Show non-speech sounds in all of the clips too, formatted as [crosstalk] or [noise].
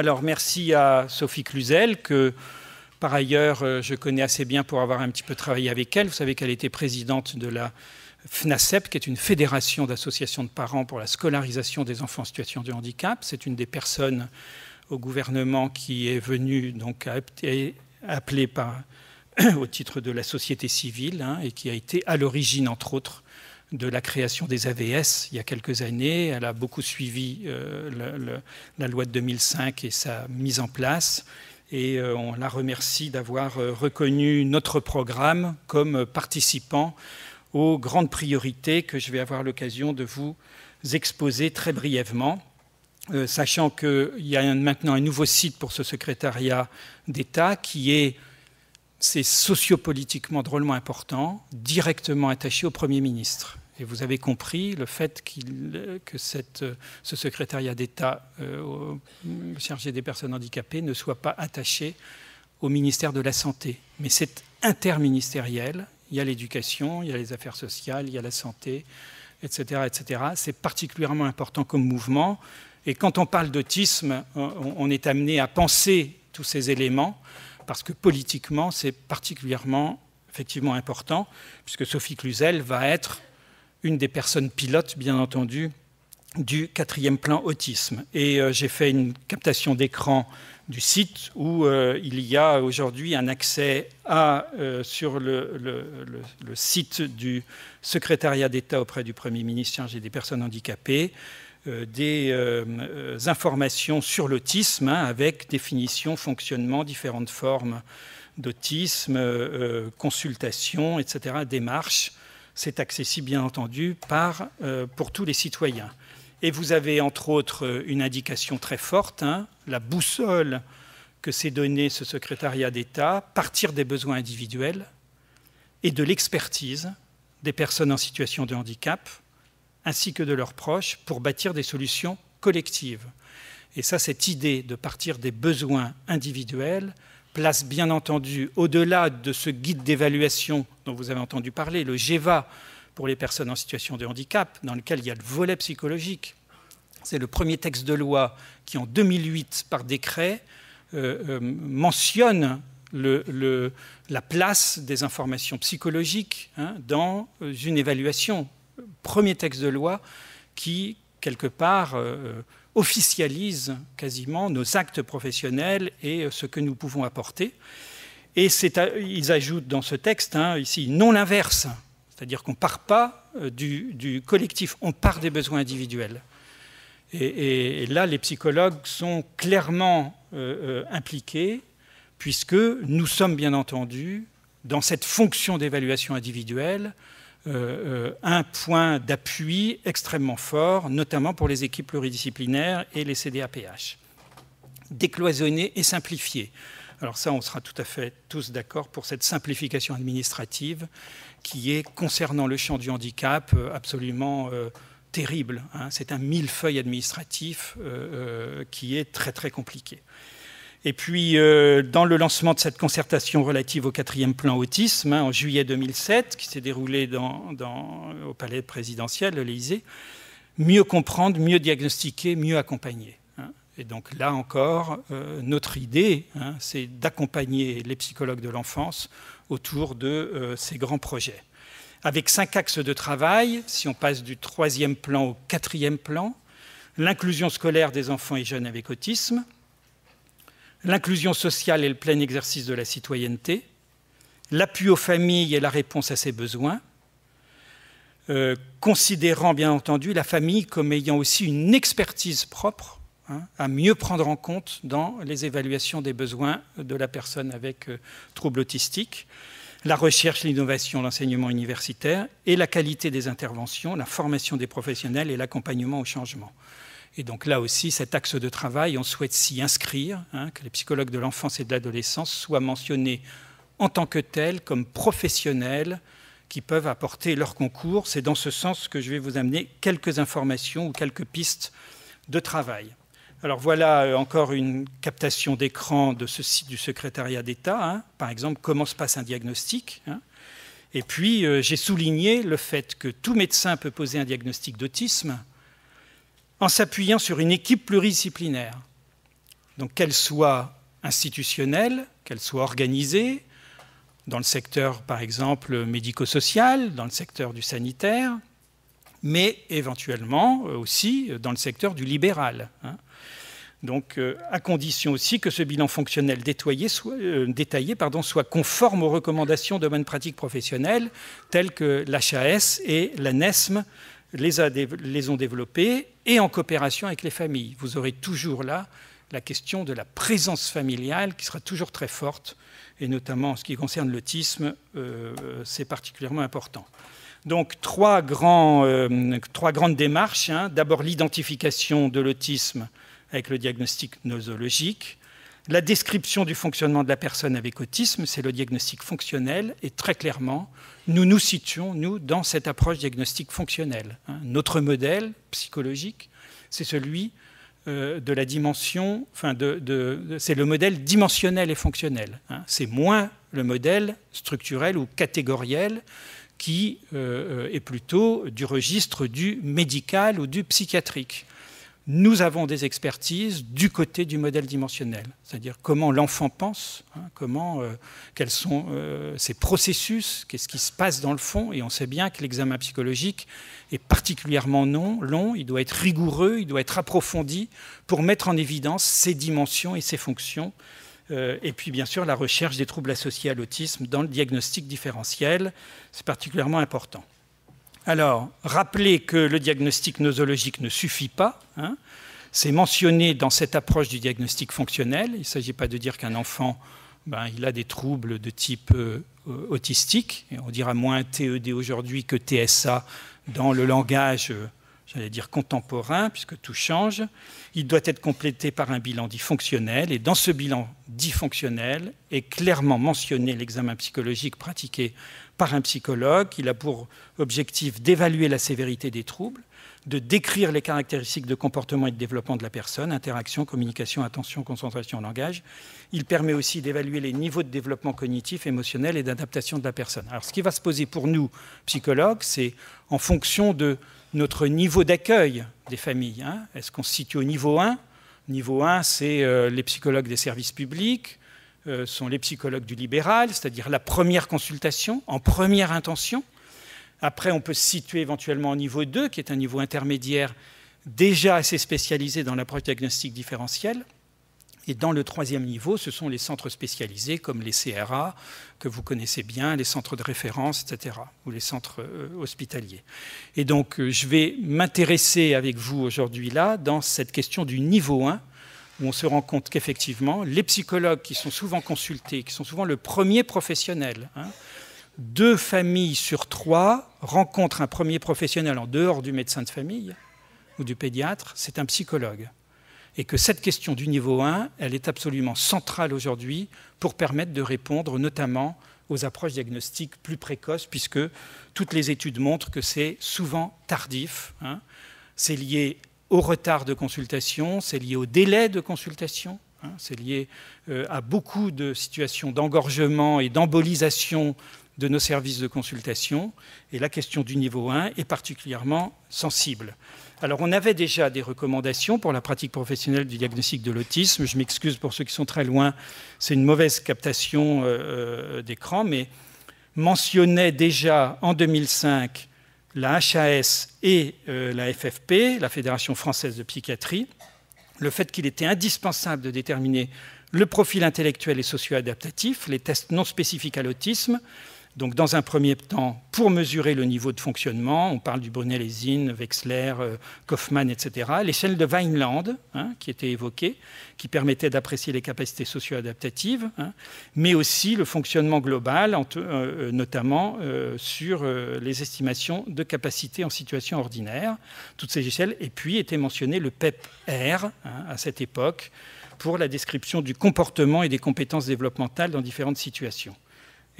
Alors merci à Sophie Cluzel, que par ailleurs euh, je connais assez bien pour avoir un petit peu travaillé avec elle. Vous savez qu'elle était présidente de la FNACEP, qui est une fédération d'associations de parents pour la scolarisation des enfants en situation de handicap. C'est une des personnes au gouvernement qui est venue donc appelée [coughs] au titre de la société civile hein, et qui a été à l'origine, entre autres, de la création des AVS il y a quelques années. Elle a beaucoup suivi euh, la loi de 2005 et sa mise en place. Et euh, on la remercie d'avoir euh, reconnu notre programme comme participant aux grandes priorités que je vais avoir l'occasion de vous exposer très brièvement. sachant qu'il y a maintenant un nouveau site pour ce secrétariat d'État qui est c'est sociopolitiquement drôlement important, directement attaché au Premier ministre. Et vous avez compris le fait euh, que euh, ce secrétariat d'État euh, chargé des personnes handicapées ne soit pas attaché au ministère de la Santé. Mais c'est interministériel. Il y a l'éducation, il y a les affaires sociales, il y a la santé, etc. etc. C'est particulièrement important comme mouvement. Et quand on parle d'autisme, on est amené à penser tous ces éléments, parce que politiquement, c'est particulièrement effectivement important, puisque Sophie Cluzel va être une des personnes pilotes, bien entendu, du quatrième plan autisme. Et euh, j'ai fait une captation d'écran du site où euh, il y a aujourd'hui un accès à, euh, sur le, site du secrétariat d'État auprès du Premier ministre chargé des personnes handicapées, des informations sur l'autisme hein, avec définition, fonctionnement, différentes formes d'autisme, consultations, etc., démarches. C'est accessible, bien entendu, euh, pour tous les citoyens. Et vous avez, entre autres, euh, une indication très forte, hein, la boussole que s'est donnée ce secrétariat d'État, partir des besoins individuels et de l'expertise des personnes en situation de handicap, ainsi que de leurs proches, pour bâtir des solutions collectives. Et ça, cette idée de partir des besoins individuels, place bien entendu au-delà de ce guide d'évaluation dont vous avez entendu parler, le GEVA pour les personnes en situation de handicap, dans lequel il y a le volet psychologique. C'est le premier texte de loi qui, en 2008, par décret, euh, euh, mentionne la place des informations psychologiques hein, dans une évaluation. Premier texte de loi qui, quelque part, euh, officialise quasiment nos actes professionnels et euh, ce que nous pouvons apporter. Et ils ajoutent dans ce texte, hein, ici, non l'inverse, c'est-à-dire qu'on ne part pas euh, du, collectif, on part des besoins individuels. Et, là, les psychologues sont clairement euh, impliqués, puisque nous sommes bien entendu dans cette fonction d'évaluation individuelle, euh, euh, un point d'appui extrêmement fort, notamment pour les équipes pluridisciplinaires et les CDAPH. Décloisonner et simplifier. Alors ça, on sera tout à fait tous d'accord pour cette simplification administrative qui est, concernant le champ du handicap, euh, absolument terrible. Hein. C'est un millefeuille administratif qui est très très compliqué. Et puis, euh, dans le lancement de cette concertation relative au quatrième plan autisme, hein, en juillet 2007, qui s'est déroulée au palais présidentiel, de l'Élysée, mieux comprendre, mieux diagnostiquer, mieux accompagner. Hein. Et donc là encore, euh, notre idée, hein, c'est d'accompagner les psychologues de l'enfance autour de euh, ces grands projets. Avec cinq axes de travail, si on passe du troisième plan au quatrième plan, l'inclusion scolaire des enfants et jeunes avec autisme, l'inclusion sociale et le plein exercice de la citoyenneté, l'appui aux familles et la réponse à ses besoins, euh, considérant bien entendu la famille comme ayant aussi une expertise propre hein, à mieux prendre en compte dans les évaluations des besoins de la personne avec euh, troubles autistiques, la recherche, l'innovation, l'enseignement universitaire et la qualité des interventions, la formation des professionnels et l'accompagnement au changement. Et donc là aussi, cet axe de travail, on souhaite s'y inscrire, hein, que les psychologues de l'enfance et de l'adolescence soient mentionnés en tant que tels, comme professionnels qui peuvent apporter leur concours. C'est dans ce sens que je vais vous amener quelques informations ou quelques pistes de travail. Alors voilà euh, encore une captation d'écran de ce site du secrétariat d'État. Hein. Par exemple, comment se passe un diagnostic hein. Et puis, euh, j'ai souligné le fait que tout médecin peut poser un diagnostic d'autisme, en s'appuyant sur une équipe pluridisciplinaire. Donc qu'elle soit institutionnelle, qu'elle soit organisée, dans le secteur par exemple médico-social, dans le secteur du sanitaire, mais éventuellement euh, aussi euh, dans le secteur du libéral. Hein. Donc euh, à condition aussi que ce bilan fonctionnel détaillé pardon, soit conforme aux recommandations de bonnes pratiques professionnelles telles que l'HAS et l'ANESM les, ont développées et en coopération avec les familles. Vous aurez toujours là la question de la présence familiale qui sera toujours très forte, et notamment en ce qui concerne l'autisme, euh, euh, c'est particulièrement important. Donc trois, euh, grandes démarches. Hein. D'abord l'identification de l'autisme avec le diagnostic nosologique, la description du fonctionnement de la personne avec autisme, c'est le diagnostic fonctionnel, et très clairement, nous nous situons, nous, dans cette approche diagnostique fonctionnelle. Hein. Notre modèle psychologique, c'est celui euh, de la dimension, enfin, de, c'est le modèle dimensionnel et fonctionnel. Hein. C'est moins le modèle structurel ou catégoriel qui euh, euh, est plutôt du registre du médical ou du psychiatrique nous avons des expertises du côté du modèle dimensionnel, c'est-à-dire comment l'enfant pense, hein, comment, euh, quels sont euh, ses processus, qu'est-ce qui se passe dans le fond, et on sait bien que l'examen psychologique est particulièrement long, long, il doit être rigoureux, il doit être approfondi pour mettre en évidence ses dimensions et ses fonctions, euh, et puis bien sûr la recherche des troubles associés à l'autisme dans le diagnostic différentiel, c'est particulièrement important. Alors, rappelez que le diagnostic nosologique ne suffit pas. Hein. c'est mentionné dans cette approche du diagnostic fonctionnel. Il ne s'agit pas de dire qu'un enfant ben, il a des troubles de type euh, autistique. on dira moins TED aujourd'hui que TSA dans le langage, euh, j'allais dire contemporain, puisque tout change. Il doit être complété par un bilan dit fonctionnel. Et dans ce bilan dit fonctionnel est clairement mentionné l'examen psychologique pratiqué par un psychologue. Il a pour objectif d'évaluer la sévérité des troubles, de décrire les caractéristiques de comportement et de développement de la personne, interaction, communication, attention, concentration, langage. Il permet aussi d'évaluer les niveaux de développement cognitif, émotionnel et d'adaptation de la personne. Alors ce qui va se poser pour nous, psychologues, c'est en fonction de notre niveau d'accueil des familles. Hein. Est-ce qu'on se situe au niveau 1 Niveau 1, c'est euh, les psychologues des services publics, euh, sont les psychologues du libéral, c'est-à-dire la première consultation, en première intention. Après, on peut se situer éventuellement au niveau 2, qui est un niveau intermédiaire déjà assez spécialisé dans l'approche diagnostique différentielle. Et dans le troisième niveau, ce sont les centres spécialisés comme les CRA, que vous connaissez bien, les centres de référence, etc., ou les centres euh, hospitaliers. Et donc, euh, je vais m'intéresser avec vous aujourd'hui là dans cette question du niveau 1, où on se rend compte qu'effectivement, les psychologues qui sont souvent consultés, qui sont souvent le premier professionnel, hein, deux familles sur trois rencontrent un premier professionnel en dehors du médecin de famille ou du pédiatre, c'est un psychologue et que cette question du niveau 1, elle est absolument centrale aujourd'hui pour permettre de répondre notamment aux approches diagnostiques plus précoces, puisque toutes les études montrent que c'est souvent tardif. Hein. C'est lié au retard de consultation, c'est lié au délai de consultation, hein. c'est lié euh, à beaucoup de situations d'engorgement et d'embolisation de nos services de consultation. Et la question du niveau 1 est particulièrement sensible. Alors, on avait déjà des recommandations pour la pratique professionnelle du diagnostic de l'autisme. Je m'excuse pour ceux qui sont très loin, c'est une mauvaise captation euh, euh, d'écran, mais mentionnait déjà en 2005 la HAS et euh, la FFP, la Fédération française de psychiatrie, le fait qu'il était indispensable de déterminer le profil intellectuel et socio-adaptatif, les tests non spécifiques à l'autisme, donc, dans un premier temps, pour mesurer le niveau de fonctionnement, on parle du Lesine, Wechsler, euh, Kaufmann, etc. L'échelle de Vineland, hein, qui était évoquée, qui permettait d'apprécier les capacités socio-adaptatives, hein, mais aussi le fonctionnement global, euh, euh, notamment sur les estimations de capacités en situation ordinaire, toutes ces échelles. Et puis était mentionné le PEP-R hein, à cette époque pour la description du comportement et des compétences développementales dans différentes situations.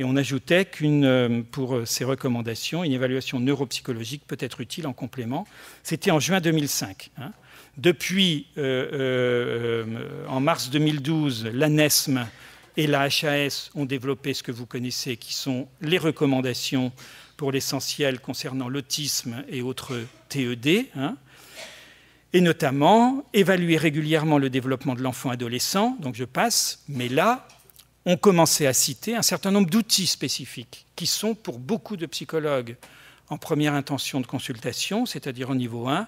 Et on ajoutait qu'une, euh, pour euh, ces recommandations, une évaluation neuropsychologique peut être utile en complément. C'était en juin 2005. Hein. Depuis, euh, en mars 2012, l'ANESM et la HAS ont développé ce que vous connaissez, qui sont les recommandations pour l'essentiel concernant l'autisme et autres TED. Hein. et notamment évaluer régulièrement le développement de l'enfant adolescent, donc je passe, mais là, ont commencé à citer un certain nombre d'outils spécifiques qui sont pour beaucoup de psychologues en première intention de consultation, c'est-à-dire au niveau 1,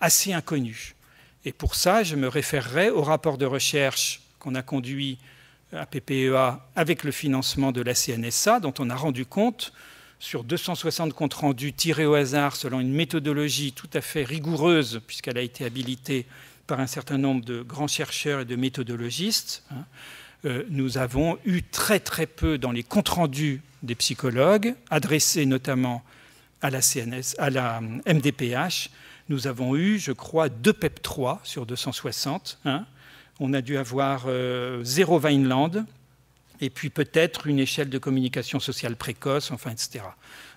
assez inconnus. Et pour ça, je me référerai au rapport de recherche qu'on a conduit à PPEA avec le financement de la CNSA, dont on a rendu compte sur 260 comptes rendus tirés au hasard selon une méthodologie tout à fait rigoureuse, puisqu'elle a été habilitée par un certain nombre de grands chercheurs et de méthodologistes. Hein, euh, nous avons eu très très peu dans les comptes rendus des psychologues, adressés notamment à la CNS, à la MDPH, euh, nous avons eu, je crois, deux PEP 3 e sur 260. Hein. On a dû avoir euh, zéro 0 Vineland, et puis peut-être une échelle de communication sociale précoce, enfin, etc.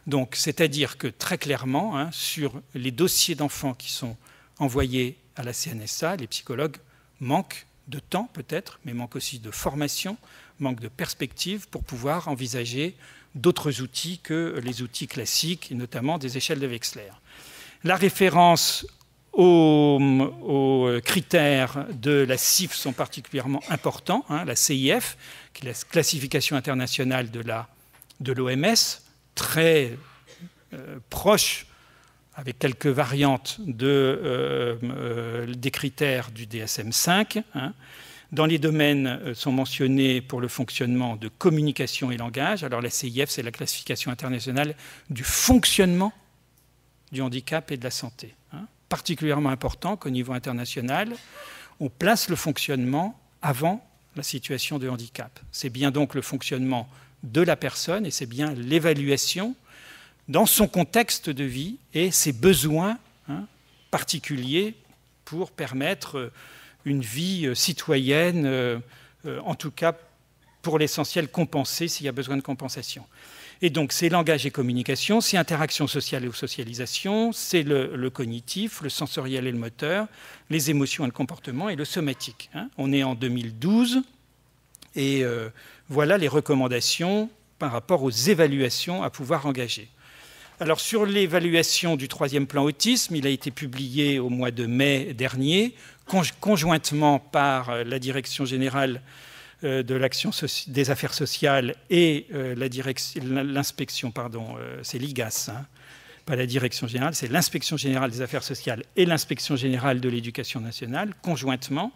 Donc, c'est-à-dire que très clairement, hein, sur les dossiers d'enfants qui sont envoyés à la CNSA, les psychologues manquent de temps peut-être, mais manque aussi de formation, manque de perspective pour pouvoir envisager d'autres outils que les outils classiques, notamment des échelles de Wechsler. La référence aux, critères de la CIF sont particulièrement importants, hein, la CIF, qui est la classification internationale de l'OMS, très euh, proche avec quelques variantes euh, euh, des critères du DSM5. Hein. Dans les domaines euh, sont mentionnés pour le fonctionnement de communication et langage. Alors la CIF, c'est la classification internationale du fonctionnement du handicap et de la santé. Hein. Particulièrement important qu'au niveau international, on place le fonctionnement avant la situation de handicap. C'est bien donc le fonctionnement de la personne et c'est bien l'évaluation dans son contexte de vie et ses besoins hein, particuliers pour permettre euh, une vie euh, citoyenne, euh, en tout cas pour l'essentiel compensée s'il y a besoin de compensation. Et donc c'est langage et communication, c'est interaction sociale ou socialisation, c'est le, cognitif, le sensoriel et le moteur, les émotions et le comportement et le somatique. Hein. On est en 2012 et voilà les recommandations par rapport aux évaluations à pouvoir engager. Alors sur l'évaluation du troisième plan autisme, il a été publié au mois de mai dernier, conjointement par euh, la Direction générale euh, de l'action des affaires sociales et euh, l'inspection, pardon, c'est l'IGAS, hein, pas la Direction générale, c'est l'inspection générale des affaires sociales et l'inspection générale de l'éducation nationale, conjointement.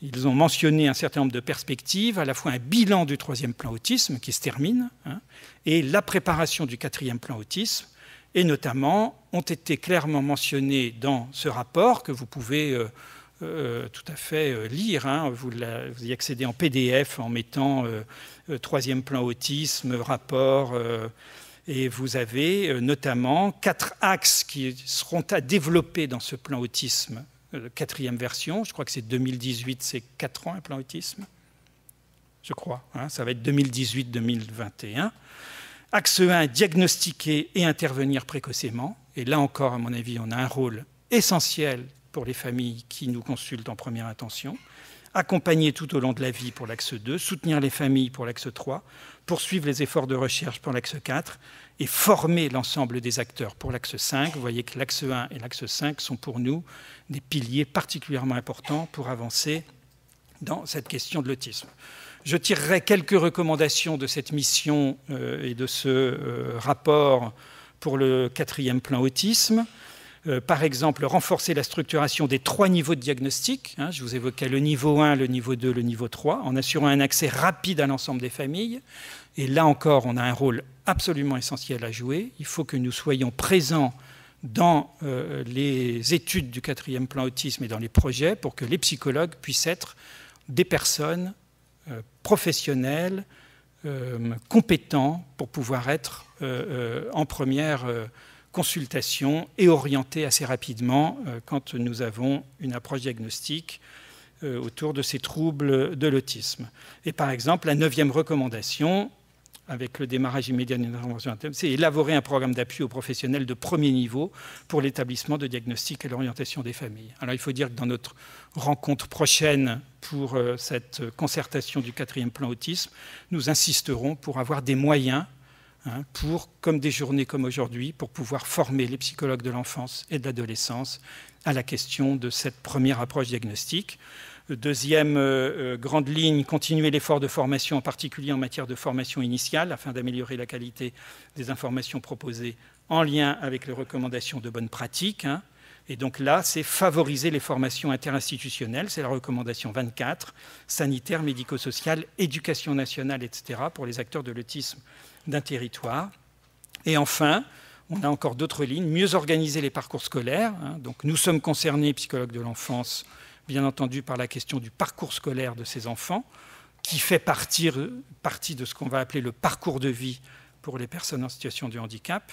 Ils ont mentionné un certain nombre de perspectives, à la fois un bilan du troisième plan autisme qui se termine, hein, et la préparation du quatrième plan autisme, et notamment ont été clairement mentionnés dans ce rapport que vous pouvez euh, euh, tout à fait euh, lire. Hein. vous, y accédez en PDF en mettant troisième plan autisme, rapport. et vous avez notamment quatre axes qui seront à développer dans ce plan autisme euh, quatrième version. Je crois que c'est 2018, c'est 4 ans, un plan autisme. Je crois. Hein, ça va être 2018-2021. Axe 1, diagnostiquer et intervenir précocement. Et là encore, à mon avis, on a un rôle essentiel pour les familles qui nous consultent en première intention accompagner tout au long de la vie pour l'axe 2, soutenir les familles pour l'axe 3, poursuivre les efforts de recherche pour l'axe 4 et former l'ensemble des acteurs pour l'axe 5. Vous voyez que l'axe 1 et l'axe 5 sont pour nous des piliers particulièrement importants pour avancer dans cette question de l'autisme. Je tirerai quelques recommandations de cette mission euh, et de ce euh, rapport pour le quatrième plan autisme. Euh, par exemple, renforcer la structuration des trois niveaux de diagnostic. Hein, je vous évoquais le niveau 1, le niveau 2, le niveau 3, en assurant un accès rapide à l'ensemble des familles. Et là encore, on a un rôle absolument essentiel à jouer. Il faut que nous soyons présents dans euh, les études du quatrième plan autisme et dans les projets pour que les psychologues puissent être des personnes euh, professionnelles, compétentes, pour pouvoir être en première, consultation et orienter assez rapidement euh, quand nous avons une approche diagnostique euh, autour de ces troubles de l'autisme. Et par exemple, la neuvième recommandation, avec le démarrage immédiat d'une intervention c'est élaborer un programme d'appui aux professionnels de premier niveau pour l'établissement de diagnostic et l'orientation des familles. Alors il faut dire que dans notre rencontre prochaine pour euh, cette concertation du quatrième plan autisme, nous insisterons pour avoir des moyens Hein, pour, comme des journées comme aujourd'hui, pour pouvoir former les psychologues de l'enfance et de l'adolescence à la question de cette première approche diagnostique. Deuxième euh, euh, grande ligne, continuer l'effort de formation, en particulier en matière de formation initiale, afin d'améliorer la qualité des informations proposées en lien avec les recommandations de bonnes pratiques. Hein. Et donc là, c'est favoriser les formations interinstitutionnelles, c'est la recommandation 24, sanitaire, médico social éducation nationale, etc., pour les acteurs de l'autisme d'un territoire. Et enfin, on a encore d'autres lignes, mieux organiser les parcours scolaires. Hein. Donc nous sommes concernés, psychologues de l'enfance, bien entendu par la question du parcours scolaire de ces enfants, qui fait partie, partie de ce qu'on va appeler le parcours de vie pour les personnes en situation de handicap.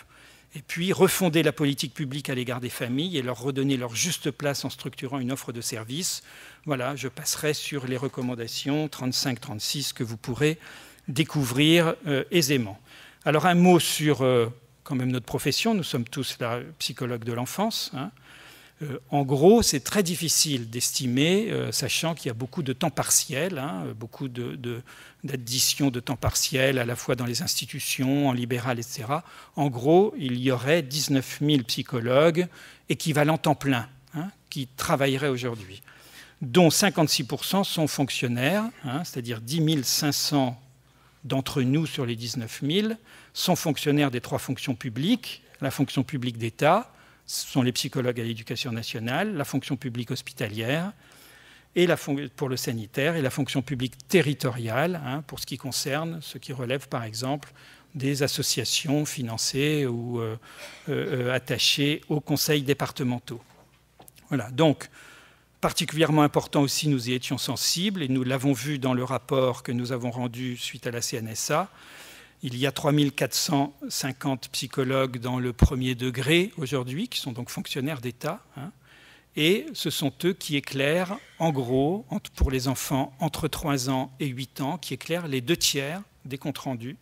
Et puis refonder la politique publique à l'égard des familles et leur redonner leur juste place en structurant une offre de services. Voilà, je passerai sur les recommandations 35-36 que vous pourrez découvrir euh, aisément. Alors un mot sur euh, quand même notre profession, nous sommes tous psychologues de l'enfance. Hein. Euh, en gros, c'est très difficile d'estimer, sachant qu'il y a beaucoup de temps partiel, hein, beaucoup d'additions de, temps partiel, à la fois dans les institutions, en libéral, etc. En gros, il y aurait 19 000 psychologues équivalents temps plein hein, qui travailleraient aujourd'hui dont 56% sont fonctionnaires, c'est-à-dire 10 500 d'entre nous sur les 19 000 sont fonctionnaires des trois fonctions publiques, la fonction publique d'État, ce sont les psychologues à l'éducation nationale, la fonction publique hospitalière et la pour le sanitaire et la fonction publique territoriale hein, pour ce qui concerne ce qui relève par exemple des associations financées ou euh, euh, euh, attachées aux conseils départementaux. Voilà, donc particulièrement important aussi, nous y étions sensibles, et nous l'avons vu dans le rapport que nous avons rendu suite à la CNSA. Il y a 3450 psychologues dans le premier degré aujourd'hui, qui sont donc fonctionnaires d'État, hein, et ce sont eux qui éclairent, en gros, pour les enfants entre 3 ans et 8 ans, qui éclairent les deux tiers des comptes rendus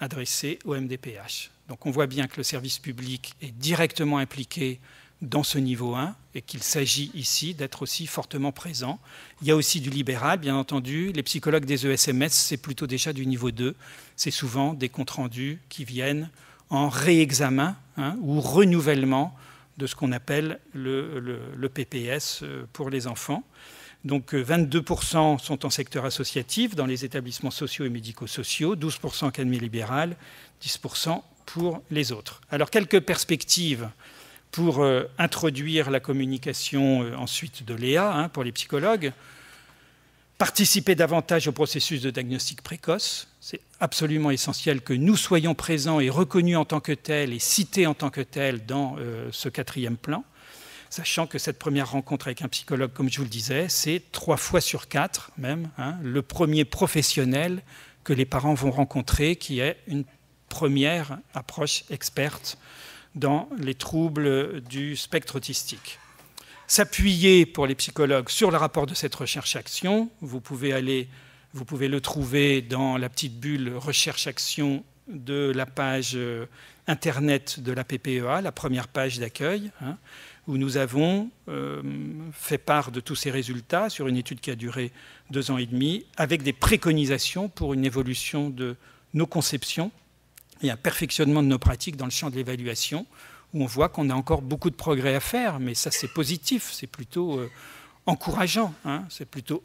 adressés au MDPH. Donc on voit bien que le service public est directement impliqué dans ce niveau 1 et qu'il s'agit ici d'être aussi fortement présent. Il y a aussi du libéral, bien entendu. Les psychologues des ESMS, c'est plutôt déjà du niveau 2. C'est souvent des comptes rendus qui viennent en réexamen hein, ou renouvellement de ce qu'on appelle le, le, PPS euh, pour les enfants. Donc 22% euh, sont en secteur associatif dans les établissements sociaux et médico-sociaux, 12% en académie libéral, 10% pour les autres. Alors quelques perspectives pour euh, introduire la communication euh, ensuite de Léa hein, pour les psychologues. Participer davantage au processus de diagnostic précoce. C'est absolument essentiel que nous soyons présents et reconnus en tant que tels et cités en tant que tels dans euh, ce quatrième plan, sachant que cette première rencontre avec un psychologue, comme je vous le disais, c'est trois fois sur quatre même hein, le premier professionnel que les parents vont rencontrer, qui est une première approche experte dans les troubles du spectre autistique. S'appuyer pour les psychologues sur le rapport de cette recherche-action, vous pouvez aller, vous pouvez le trouver dans la petite bulle recherche-action de la page euh, internet de la PPEA, la première page d'accueil, hein, où nous avons euh, fait part de tous ces résultats sur une étude qui a duré deux ans et demi, avec des préconisations pour une évolution de nos conceptions et un perfectionnement de nos pratiques dans le champ de l'évaluation, où on voit qu'on a encore beaucoup de progrès à faire, mais ça c'est positif, c'est plutôt euh, encourageant, hein. c'est plutôt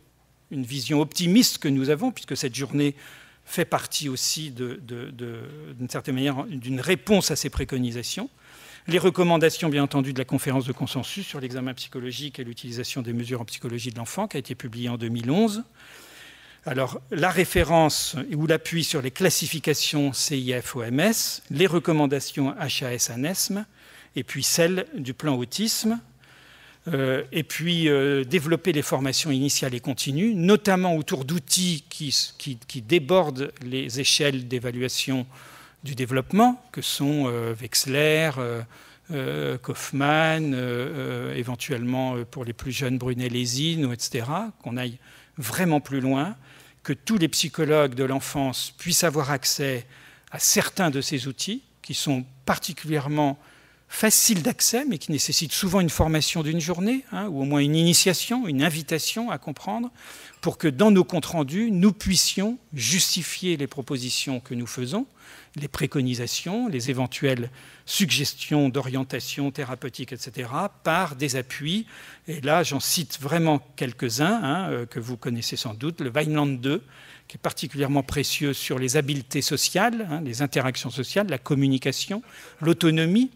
une vision optimiste que nous avons, puisque cette journée fait partie aussi, d'une certaine manière, d'une réponse à ces préconisations. Les recommandations, bien entendu, de la conférence de consensus sur l'examen psychologique et l'utilisation des mesures en psychologie de l'enfant, qui a été publiée en 2011. Alors, la référence ou l'appui sur les classifications CIF-OMS, les recommandations HAS-ANESM, et puis celles du plan autisme, euh, et puis euh, développer les formations initiales et continues, notamment autour d'outils qui, débordent les échelles d'évaluation du développement, que sont euh, Wexler, euh, Kaufmann, éventuellement pour les plus jeunes Brunel et etc., qu'on aille vraiment plus loin que tous les psychologues de l'enfance puissent avoir accès à certains de ces outils qui sont particulièrement facile d'accès, mais qui nécessite souvent une formation d'une journée, hein, ou au moins une initiation, une invitation à comprendre, pour que dans nos comptes rendus, nous puissions justifier les propositions que nous faisons, les préconisations, les éventuelles suggestions d'orientation thérapeutique, etc., par des appuis. Et là, j'en cite vraiment quelques-uns, hein, euh, que vous connaissez sans doute, le Vineland 2, qui est particulièrement précieux sur les habiletés sociales, hein, les interactions sociales, la communication, l'autonomie,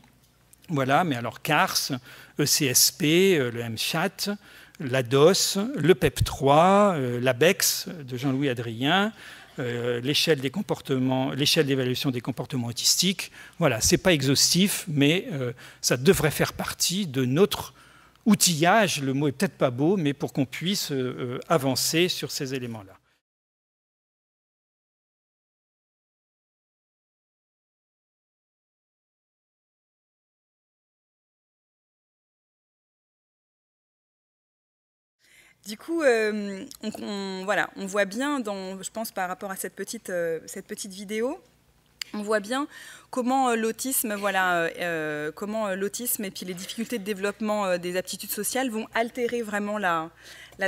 voilà, mais alors CARS, ECSP, euh, le MCHAT, l'ADOS, le PEP3, euh, l'ABEX de Jean-Louis Adrien, euh, l'échelle l'échelle d'évaluation des comportements autistiques. Voilà, c'est pas exhaustif, mais ça devrait faire partie de notre outillage. Le mot est peut-être pas beau, mais pour qu'on puisse avancer sur ces éléments-là. Du coup, euh, on, voilà, on voit bien, je pense par rapport à cette petite, euh, vidéo, on voit bien comment euh, l'autisme, voilà, comment l'autisme et puis les difficultés de développement des aptitudes sociales vont altérer vraiment la,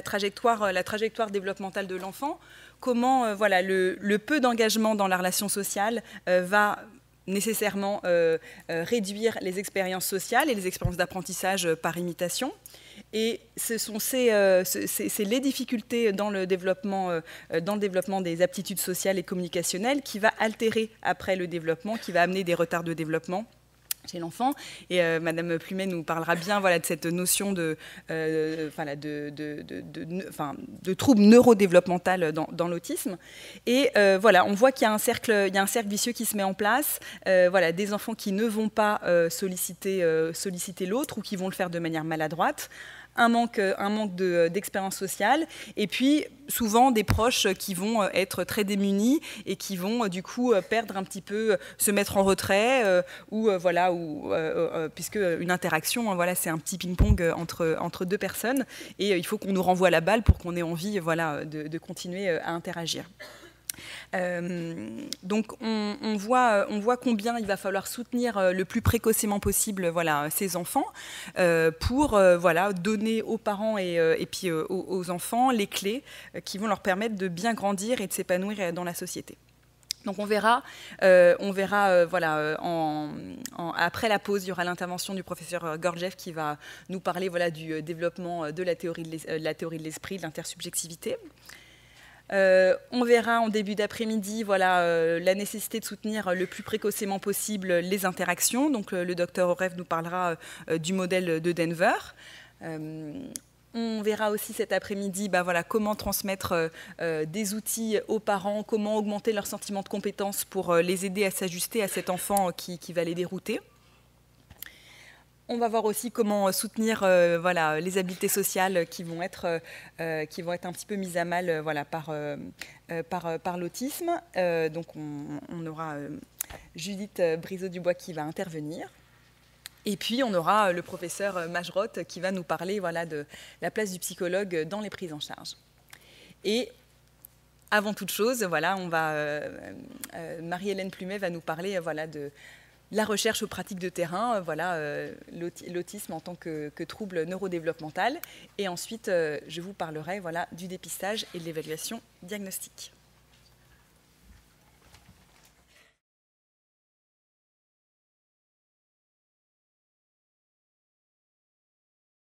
trajectoire, la trajectoire développementale de l'enfant. Comment, voilà, le peu d'engagement dans la relation sociale va nécessairement réduire les expériences sociales et les expériences d'apprentissage par imitation. Et ce sont euh, les difficultés dans le, développement, euh, dans le développement des aptitudes sociales et communicationnelles qui va altérer après le développement, qui va amener des retards de développement chez l'enfant. Et euh, Madame Plumet nous parlera bien voilà, de cette notion de, euh, de, de, de trouble neurodéveloppemental dans, l'autisme. Et euh, voilà, on voit qu'il y, a un cercle, il y a un cercle vicieux qui se met en place. voilà, des enfants qui ne vont pas solliciter, solliciter l'autre ou qui vont le faire de manière maladroite un manque, euh, euh, d'expérience sociale, et puis souvent des proches qui vont euh, être très démunis et qui vont du coup perdre un petit peu, se mettre en retrait, ou voilà, ou, puisque une interaction, hein, voilà, c'est un petit ping-pong entre, deux personnes, et il faut qu'on nous renvoie la balle pour qu'on ait envie voilà, de continuer à interagir. Euh, donc on, voit, euh, on voit combien il va falloir soutenir euh, le plus précocement possible voilà, ces enfants pour voilà, donner aux parents et, puis aux, enfants les clés qui vont leur permettre de bien grandir et de s'épanouir dans la société. Donc on verra, on verra voilà, après la pause, il y aura l'intervention du professeur Gorjev qui va nous parler voilà, du développement de la théorie de de l'esprit, de l'intersubjectivité. Euh, on verra en début d'après-midi voilà, euh, la nécessité de soutenir euh, le plus précocement possible les interactions. Donc le docteur Orev nous parlera du modèle de Denver. On verra aussi cet après-midi bah voilà, comment transmettre des outils aux parents, comment augmenter leur sentiment de compétence pour les aider à s'ajuster à cet enfant qui va les dérouter. On va voir aussi comment euh, soutenir euh, voilà, les habiletés sociales qui vont être, euh, qui vont être un petit peu mises à mal voilà, par, par, par l'autisme. donc on, aura Judith Briseau-Dubois qui va intervenir. Et puis on aura le professeur Majrotte qui va nous parler voilà, de la place du psychologue dans les prises en charge. Et avant toute chose, voilà, on va, Marie-Hélène Plumet va nous parler voilà, de, la recherche aux pratiques de terrain, euh, voilà euh, l'autisme en tant que, trouble neurodéveloppemental. Et ensuite, euh, je vous parlerai voilà, du dépistage et de l'évaluation diagnostique.